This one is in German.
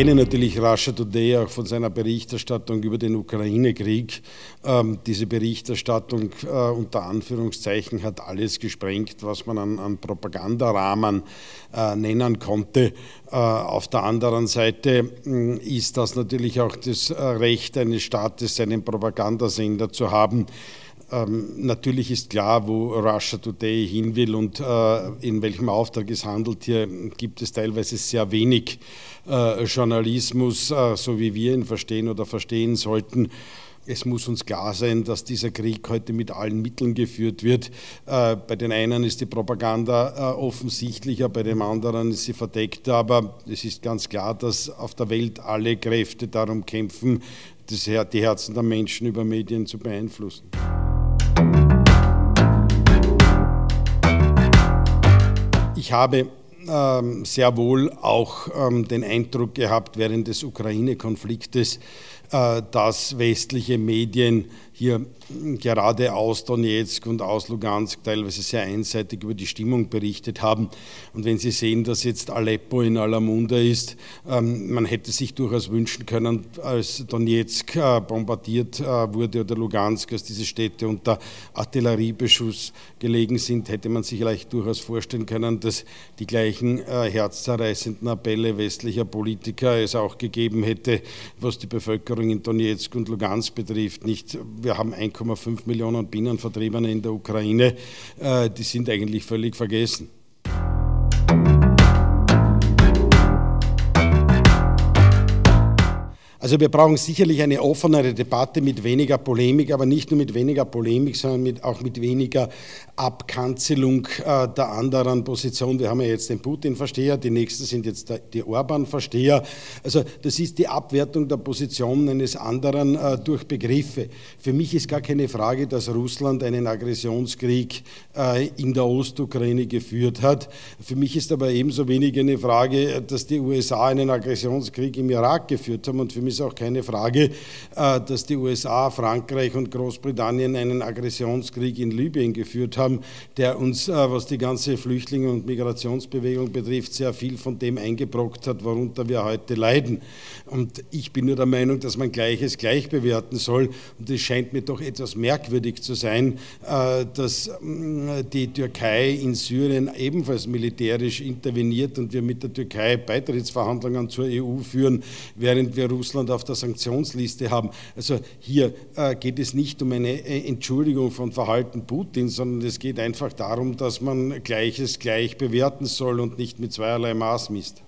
kennen natürlich Russia Today auch von seiner Berichterstattung über den Ukraine-Krieg. Ähm, diese Berichterstattung äh, unter Anführungszeichen hat alles gesprengt, was man an, an Propagandarahmen äh, nennen konnte. Äh, auf der anderen Seite mm, ist das natürlich auch das äh, Recht eines Staates, seinen Propagandasender zu haben. Ähm, natürlich ist klar, wo Russia Today hin will und äh, in welchem Auftrag es handelt. Hier gibt es teilweise sehr wenig äh, Journalismus, äh, so wie wir ihn verstehen oder verstehen sollten. Es muss uns klar sein, dass dieser Krieg heute mit allen Mitteln geführt wird. Äh, bei den einen ist die Propaganda äh, offensichtlicher, bei dem anderen ist sie verdeckter. Aber es ist ganz klar, dass auf der Welt alle Kräfte darum kämpfen, die Herzen der Menschen über Medien zu beeinflussen. Ich habe ähm, sehr wohl auch ähm, den Eindruck gehabt während des Ukraine-Konfliktes, äh, dass westliche Medien hier gerade aus Donetsk und aus Lugansk teilweise sehr einseitig über die Stimmung berichtet haben. Und wenn Sie sehen, dass jetzt Aleppo in aller Munde ist, ähm, man hätte sich durchaus wünschen können, als Donetsk äh, bombardiert äh, wurde oder Lugansk, als diese Städte unter Artilleriebeschuss gelegen sind, hätte man sich vielleicht durchaus vorstellen können, dass die gleichen herzzerreißenden Appelle westlicher Politiker es auch gegeben hätte, was die Bevölkerung Bevölkerung in Donetsk und Lugansk betrifft. Nicht, wir haben 1,5 Millionen Binnenvertriebene in der Ukraine, äh, die sind eigentlich völlig vergessen. Also wir brauchen sicherlich eine offenere Debatte mit weniger Polemik, aber nicht nur mit weniger Polemik, sondern mit, auch mit weniger Abkanzelung äh, der anderen Position. Wir haben ja jetzt den Putin-Versteher, die nächsten sind jetzt der, die Orban-Versteher. Also das ist die Abwertung der Position eines anderen äh, durch Begriffe. Für mich ist gar keine Frage, dass Russland einen Aggressionskrieg äh, in der Ostukraine geführt hat. Für mich ist aber ebenso wenig eine Frage, dass die USA einen Aggressionskrieg im Irak geführt haben und für mich ist auch keine Frage, äh, dass die USA, Frankreich und Großbritannien einen Aggressionskrieg in Libyen geführt haben, der uns, äh, was die ganze Flüchtlinge- und Migrationsbewegung betrifft, sehr viel von dem eingebrockt hat, worunter wir heute leiden. Und ich bin nur der Meinung, dass man Gleiches gleich bewerten soll. Und es scheint mir doch etwas merkwürdig zu sein, äh, dass mm, die Türkei in Syrien ebenfalls militärisch interveniert und wir mit der Türkei Beitrittsverhandlungen zur EU führen, während wir Russland Russland auf der Sanktionsliste haben. Also hier äh, geht es nicht um eine äh, Entschuldigung von Verhalten Putins, sondern es geht einfach darum, dass man Gleiches gleich bewerten soll und nicht mit zweierlei Maß misst.